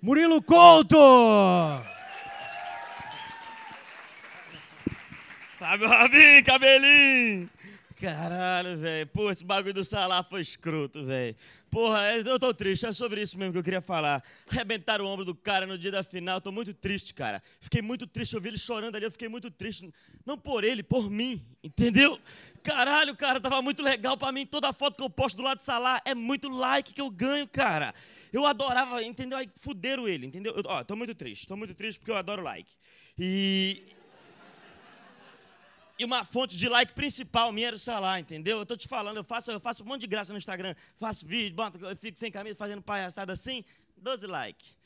Murilo Couto! Fábio Rabin, cabelinho! Caralho, velho. Pô, esse bagulho do Salah foi escroto, velho. Porra, é, eu tô triste. É sobre isso mesmo que eu queria falar. Arrebentaram o ombro do cara no dia da final. Tô muito triste, cara. Fiquei muito triste. Eu vi ele chorando ali. Eu fiquei muito triste. Não por ele, por mim. Entendeu? Caralho, cara. Tava muito legal pra mim. Toda foto que eu posto do lado do Salah é muito like que eu ganho, cara. Eu adorava, entendeu? Aí fuderam ele, entendeu? Eu, ó, tô muito triste. Tô muito triste porque eu adoro like. E e uma fonte de like principal minha era o celular, entendeu? Eu tô te falando, eu faço, eu faço um monte de graça no Instagram, faço vídeo, bota, eu fico sem camisa fazendo palhaçada assim, 12 likes.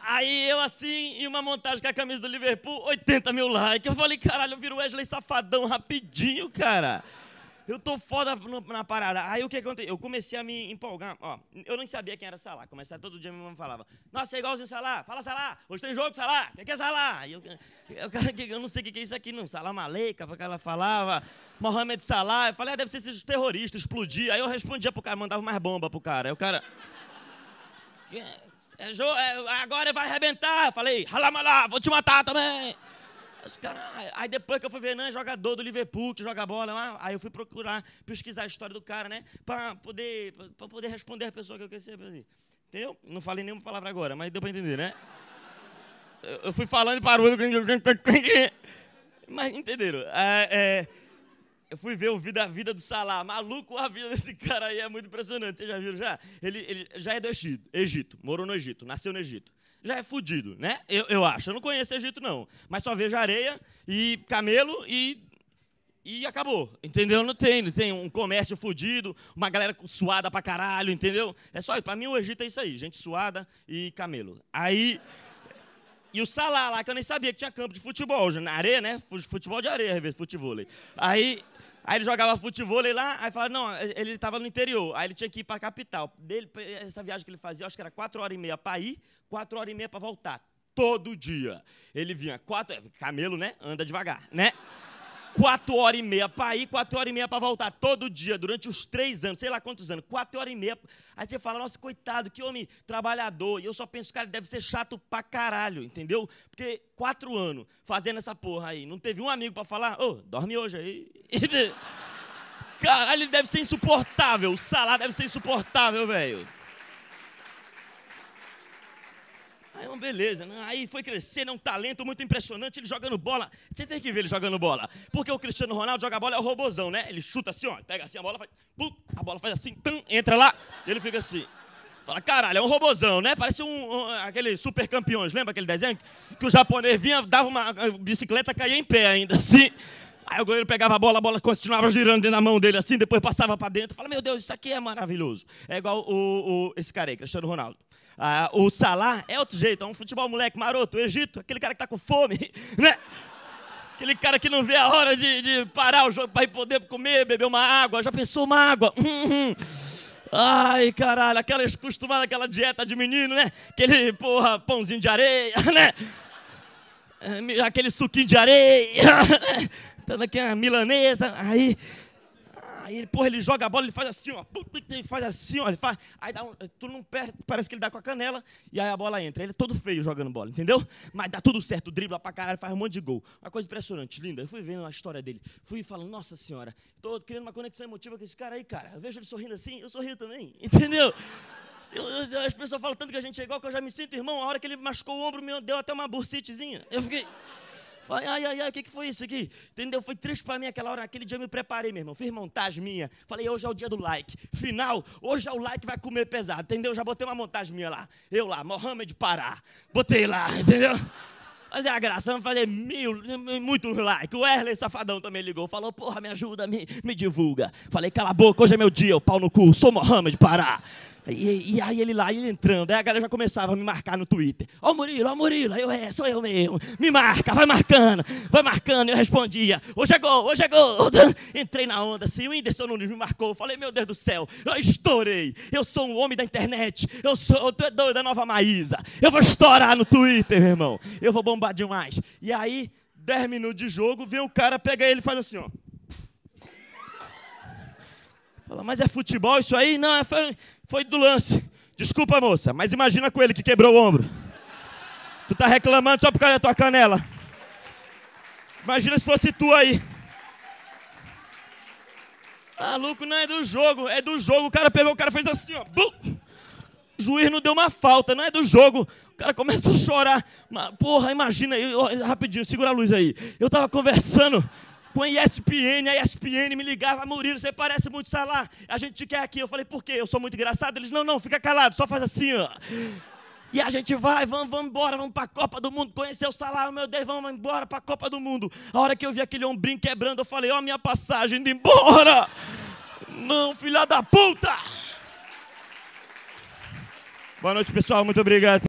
Aí eu assim, e uma montagem com a camisa do Liverpool, 80 mil likes. Eu falei, caralho, eu viro Wesley safadão rapidinho, cara eu tô foda no, na parada. Aí o que aconteceu? Eu comecei a me empolgar. Ó, eu nem sabia quem era Salah. Começava todo dia, minha mãe falava, nossa, é igualzinho Salah. Fala, Salah. Hoje tem jogo, Salah. Quem que é Salah? eu, eu, eu não sei o que, que é isso aqui, não. Salah Maleika, porque ela falava. Mohamed Salah. Eu falei, ah, deve ser esses terroristas, explodir. Aí eu respondia pro cara, mandava mais bomba pro cara. Aí o cara... É, é, agora vai arrebentar. Eu falei, ralamalá, vou te matar também. Os aí depois que eu fui ver, não, é jogador do Liverpool, que joga bola lá. Aí eu fui procurar, pesquisar a história do cara, né? Pra poder, pra poder responder a pessoa que eu queria saber. Entendeu? Não falei nenhuma palavra agora, mas deu pra entender, né? Eu, eu fui falando e parou. Mas entenderam. É, é, eu fui ver o vida, a vida do Salah. Maluco, a vida desse cara aí é muito impressionante. Vocês já viram já? Ele, ele já é do Egito, Egito. Morou no Egito. Nasceu no Egito já é fudido, né? Eu, eu acho. Eu não conheço Egito, não. Mas só vejo areia e camelo e. E acabou, entendeu? Não tem, não tem um comércio fudido, uma galera suada pra caralho, entendeu? É só Pra mim, o Egito é isso aí, gente suada e camelo. Aí. E o Salá lá, que eu nem sabia que tinha campo de futebol, na areia, né? Futebol de areia, às vezes, futebol. Aí, Aí ele jogava futebol lá, aí falava, não, ele estava no interior, aí ele tinha que ir para a capital. Dele, essa viagem que ele fazia, acho que era quatro horas e meia para ir, quatro horas e meia para voltar. Todo dia. Ele vinha quatro. Camelo, né? Anda devagar, né? quatro horas e meia para ir, quatro horas e meia para voltar, todo dia, durante os três anos, sei lá quantos anos, quatro horas e meia. Aí você fala, nossa, coitado, que homem trabalhador. E eu só penso, cara, deve ser chato pra caralho, entendeu? Porque quatro anos fazendo essa porra aí, não teve um amigo para falar, ô, oh, dorme hoje aí. Caralho, deve ser insuportável, o salário deve ser insuportável, velho. Aí uma beleza, né? aí foi crescendo, é um talento muito impressionante, ele jogando bola. Você tem que ver ele jogando bola. Porque o Cristiano Ronaldo joga bola, é o robozão, né? Ele chuta assim, ó, pega assim a bola, faz, pum, a bola faz assim, tam, entra lá, ele fica assim. Fala, caralho, é um robozão, né? Parece um, um, aquele super campeões, lembra aquele desenho? Que o japonês vinha, dava uma bicicleta, caía em pé ainda, assim. Aí o goleiro pegava a bola, a bola continuava girando dentro da mão dele assim, depois passava para dentro. Fala, meu Deus, isso aqui é maravilhoso. É igual o, o esse cara aí, Cristiano Ronaldo ah, o Salah é outro jeito, é um futebol moleque maroto, o Egito, aquele cara que tá com fome, né? Aquele cara que não vê a hora de, de parar o jogo para poder comer, beber uma água. Já pensou uma água? Ai, caralho, aquela acostumada aquela dieta de menino, né? Aquele, porra, pãozinho de areia, né? Eh, aquele suquinho de areia. Toda né? aquela milanesa. Aí, Aí ele, porra, ele joga a bola, ele faz assim, ó. Ele faz assim, ó. Ele faz, aí dá um, tudo não perde, parece que ele dá com a canela e aí a bola entra. Ele é todo feio jogando bola, entendeu? Mas dá tudo certo, dribla pra caralho, faz um monte de gol. Uma coisa impressionante, linda. Eu fui vendo a história dele. Fui falando, nossa senhora, tô criando uma conexão emotiva com esse cara aí, cara. Eu vejo ele sorrindo assim, eu sorrio também, entendeu? Eu, eu, as pessoas falam tanto que a gente é igual que eu já me sinto irmão. A hora que ele machucou o ombro, meu deu até uma bursitezinha. Eu fiquei. Ai, ai, ai, ai, o que, que foi isso aqui? Entendeu? Foi triste para mim aquela hora, naquele dia eu me preparei, meu irmão. Fiz montagem minha. Falei, hoje é o dia do like. Final, hoje é o like vai comer pesado, entendeu? Já botei uma montagem minha lá. Eu lá, Mohamed Pará. Botei lá, entendeu? Mas é a graça, vamos fazer mil, muito like. O Erlen Safadão também ligou, falou, porra, me ajuda, me, me divulga. Falei, cala a boca, hoje é meu dia, o pau no cu, sou Mohamed Pará. E, e, aí ele lá, ele entrando, aí a galera já começava a me marcar no Twitter. Ó oh, Murilo, ó oh, Murilo, eu é, sou eu mesmo. Me marca, vai marcando, vai marcando. Eu respondia, hoje é gol, hoje é gol. Entrei na onda, assim, o Whindersson Nunes me marcou. Falei, meu Deus do céu, eu estourei. Eu sou um homem da internet, eu sou eu é doido da nova Maísa. Eu vou estourar no Twitter, meu irmão. Eu vou bombar demais. E aí, 10 minutos de jogo, vem o cara, pega ele e faz assim, ó. Fala, mas é futebol isso aí? Não, é, foi, foi do lance. Desculpa, moça, mas imagina com ele que quebrou o ombro. Tu tá reclamando só por causa da tua canela. Imagina se fosse tu aí. Maluco, não é do jogo, é do jogo. O cara pegou, o cara fez assim, ó. Bum! O juiz não deu uma falta, não é do jogo. O cara começa a chorar. Porra, imagina, eu, rapidinho, segura a luz aí. Eu tava conversando com a ESPN, a ESPN me ligava, Murilo, você parece muito Salah, a gente te quer aqui. Eu falei, por quê? Eu sou muito engraçado? Eles, não, não, fica calado, só faz assim, ó. E a gente vai, vamos, vamos embora, vamos para a Copa do Mundo, conhecer o salário, meu Deus, vamos embora para a Copa do Mundo. A hora que eu vi aquele ombrinho quebrando, eu falei, ó, oh, minha passagem indo embora. Não, filha da puta! Boa noite, pessoal, muito obrigado.